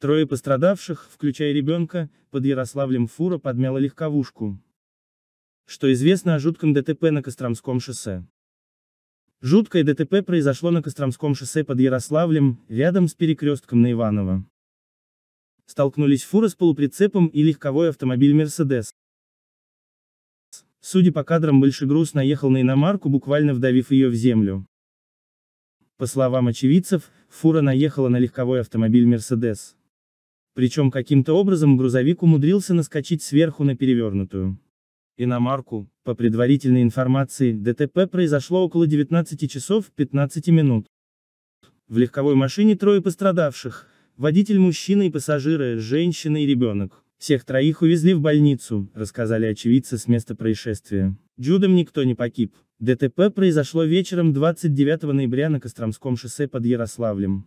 Трое пострадавших, включая ребенка, под Ярославлем фура подмяла легковушку. Что известно о жутком ДТП на Костромском шоссе. Жуткое ДТП произошло на Костромском шоссе под Ярославлем, рядом с перекрестком на Иваново. Столкнулись фура с полуприцепом и легковой автомобиль «Мерседес». Судя по кадрам, большой груз наехал на иномарку, буквально вдавив ее в землю. По словам очевидцев, фура наехала на легковой автомобиль «Мерседес». Причем каким-то образом грузовик умудрился наскочить сверху на перевернутую иномарку. По предварительной информации, ДТП произошло около 19 часов 15 минут. В легковой машине трое пострадавших, водитель мужчина и пассажиры, женщина и ребенок. Всех троих увезли в больницу, рассказали очевидцы с места происшествия. Джудом никто не погиб. ДТП произошло вечером 29 ноября на Костромском шоссе под Ярославлем.